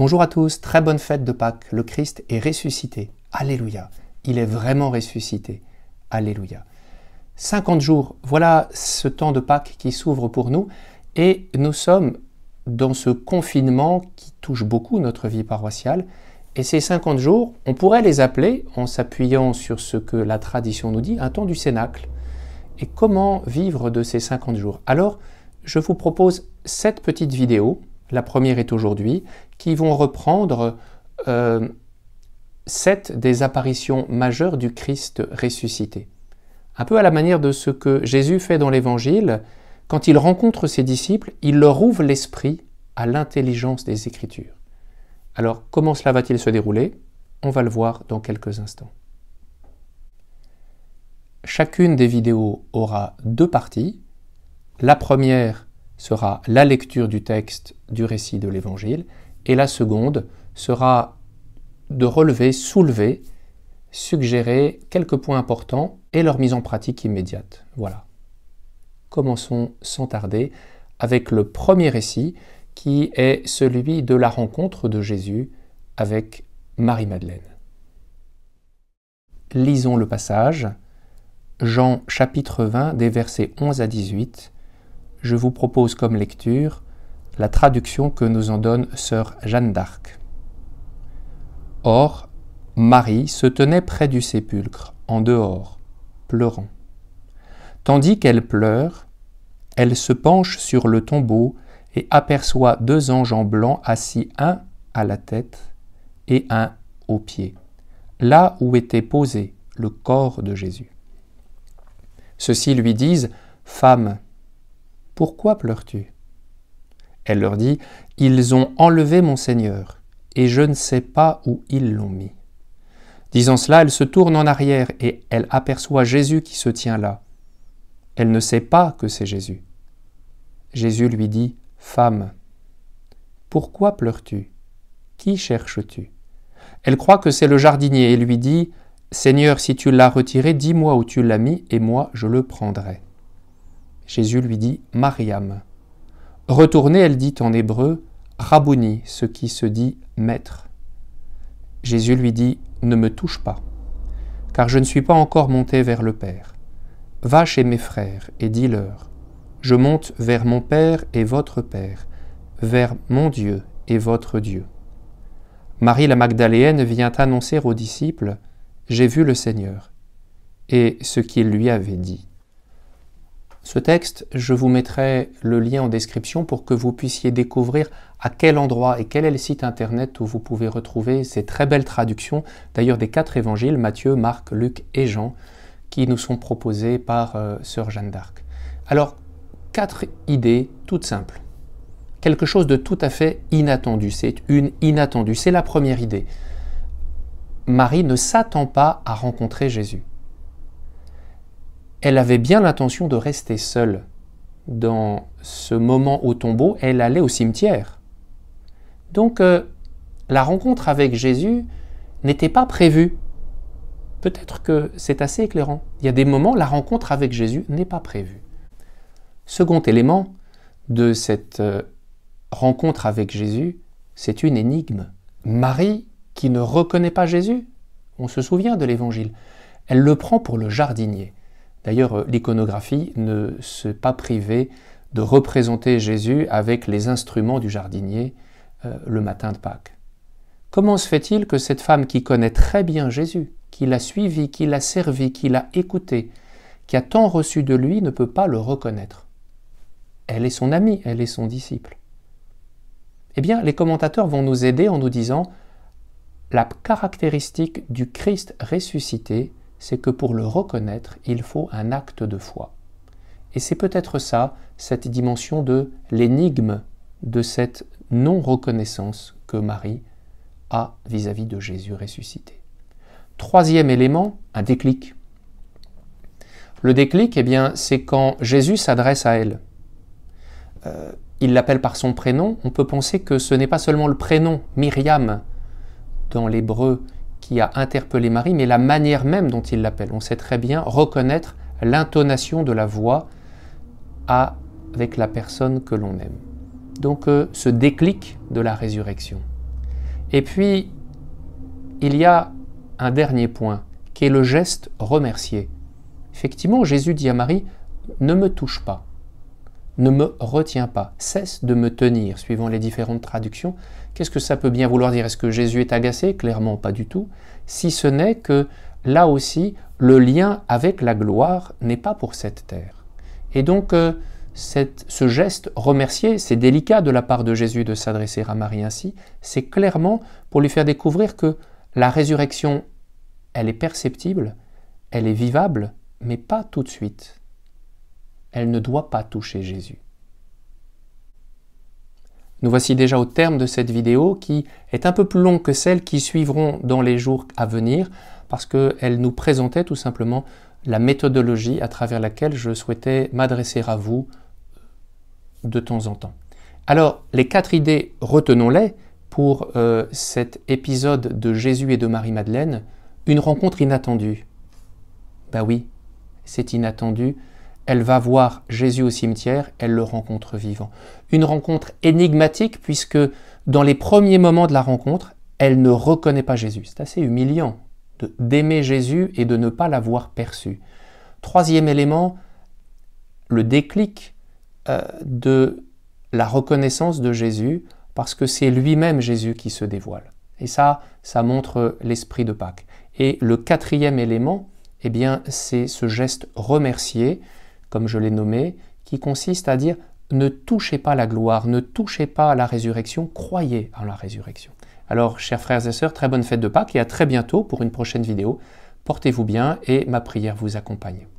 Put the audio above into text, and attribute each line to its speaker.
Speaker 1: Bonjour à tous, très bonne fête de Pâques. Le Christ est ressuscité. Alléluia. Il est vraiment ressuscité. Alléluia. 50 jours, voilà ce temps de Pâques qui s'ouvre pour nous et nous sommes dans ce confinement qui touche beaucoup notre vie paroissiale. Et ces 50 jours, on pourrait les appeler, en s'appuyant sur ce que la tradition nous dit, un temps du cénacle. Et comment vivre de ces 50 jours Alors, je vous propose cette petite vidéo la première est aujourd'hui, qui vont reprendre euh, sept des apparitions majeures du Christ ressuscité. Un peu à la manière de ce que Jésus fait dans l'Évangile, quand il rencontre ses disciples, il leur ouvre l'esprit à l'intelligence des Écritures. Alors comment cela va-t-il se dérouler On va le voir dans quelques instants. Chacune des vidéos aura deux parties. La première sera la lecture du texte du récit de l'Évangile, et la seconde sera de relever, soulever, suggérer quelques points importants et leur mise en pratique immédiate. Voilà. Commençons sans tarder avec le premier récit qui est celui de la rencontre de Jésus avec Marie-Madeleine. Lisons le passage, Jean chapitre 20 des versets 11 à 18 je vous propose comme lecture la traduction que nous en donne sœur Jeanne d'Arc. Or, Marie se tenait près du sépulcre, en dehors, pleurant. Tandis qu'elle pleure, elle se penche sur le tombeau et aperçoit deux anges en blanc assis un à la tête et un aux pieds, là où était posé le corps de Jésus. Ceux-ci lui disent Femme, pourquoi pleures-tu Elle leur dit, Ils ont enlevé mon Seigneur, et je ne sais pas où ils l'ont mis. Disant cela, elle se tourne en arrière et elle aperçoit Jésus qui se tient là. Elle ne sait pas que c'est Jésus. Jésus lui dit, Femme, pourquoi pleures-tu Qui cherches-tu Elle croit que c'est le jardinier et lui dit, Seigneur, si tu l'as retiré, dis-moi où tu l'as mis, et moi je le prendrai. Jésus lui dit Mariam. Retournez, elle dit en hébreu Rabouni, ce qui se dit maître. Jésus lui dit Ne me touche pas, car je ne suis pas encore monté vers le Père. Va chez mes frères et dis-leur Je monte vers mon Père et votre Père, vers mon Dieu et votre Dieu. Marie la Magdaléenne vient annoncer aux disciples J'ai vu le Seigneur et ce qu'il lui avait dit. Ce texte, je vous mettrai le lien en description pour que vous puissiez découvrir à quel endroit et quel est le site internet où vous pouvez retrouver ces très belles traductions, d'ailleurs des quatre évangiles, Matthieu, Marc, Luc et Jean, qui nous sont proposés par euh, Sœur Jeanne d'Arc. Alors, quatre idées toutes simples. Quelque chose de tout à fait inattendu, c'est une inattendue, c'est la première idée. Marie ne s'attend pas à rencontrer Jésus elle avait bien l'intention de rester seule. Dans ce moment au tombeau, elle allait au cimetière. Donc euh, la rencontre avec Jésus n'était pas prévue. Peut-être que c'est assez éclairant. Il y a des moments, la rencontre avec Jésus n'est pas prévue. Second élément de cette euh, rencontre avec Jésus, c'est une énigme. Marie qui ne reconnaît pas Jésus, on se souvient de l'évangile, elle le prend pour le jardinier. D'ailleurs, euh, l'iconographie ne se pas privée de représenter Jésus avec les instruments du jardinier euh, le matin de Pâques. Comment se fait-il que cette femme qui connaît très bien Jésus, qui l'a suivi, qui l'a servi, qui l'a écouté, qui a tant reçu de lui, ne peut pas le reconnaître Elle est son amie, elle est son disciple. Eh bien, les commentateurs vont nous aider en nous disant la caractéristique du Christ ressuscité, c'est que pour le reconnaître, il faut un acte de foi. Et c'est peut-être ça, cette dimension de l'énigme de cette non-reconnaissance que Marie a vis-à-vis de Jésus ressuscité. Troisième élément, un déclic. Le déclic, eh bien, c'est quand Jésus s'adresse à elle. Euh, il l'appelle par son prénom. On peut penser que ce n'est pas seulement le prénom Myriam dans l'hébreu qui a interpellé Marie, mais la manière même dont il l'appelle. On sait très bien reconnaître l'intonation de la voix avec la personne que l'on aime. Donc euh, ce déclic de la résurrection. Et puis, il y a un dernier point, qui est le geste remercier. Effectivement, Jésus dit à Marie, ne me touche pas ne me retient pas, cesse de me tenir, suivant les différentes traductions. Qu'est-ce que ça peut bien vouloir dire Est-ce que Jésus est agacé Clairement pas du tout, si ce n'est que là aussi, le lien avec la gloire n'est pas pour cette terre. Et donc, euh, ce geste remercier, c'est délicat de la part de Jésus de s'adresser à Marie ainsi, c'est clairement pour lui faire découvrir que la résurrection, elle est perceptible, elle est vivable, mais pas tout de suite elle ne doit pas toucher Jésus. Nous voici déjà au terme de cette vidéo qui est un peu plus longue que celles qui suivront dans les jours à venir parce qu'elle nous présentait tout simplement la méthodologie à travers laquelle je souhaitais m'adresser à vous euh, de temps en temps. Alors, les quatre idées, retenons-les pour euh, cet épisode de Jésus et de Marie-Madeleine, une rencontre inattendue. Ben oui, c'est inattendu elle va voir Jésus au cimetière, elle le rencontre vivant. Une rencontre énigmatique puisque dans les premiers moments de la rencontre, elle ne reconnaît pas Jésus. C'est assez humiliant d'aimer Jésus et de ne pas l'avoir perçu. Troisième élément, le déclic euh, de la reconnaissance de Jésus parce que c'est lui-même Jésus qui se dévoile. Et ça, ça montre l'esprit de Pâques. Et le quatrième élément, eh bien, c'est ce geste remercié comme je l'ai nommé, qui consiste à dire ne touchez pas la gloire, ne touchez pas à la résurrection, croyez en la résurrection. Alors, chers frères et sœurs, très bonne fête de Pâques et à très bientôt pour une prochaine vidéo. Portez-vous bien et ma prière vous accompagne.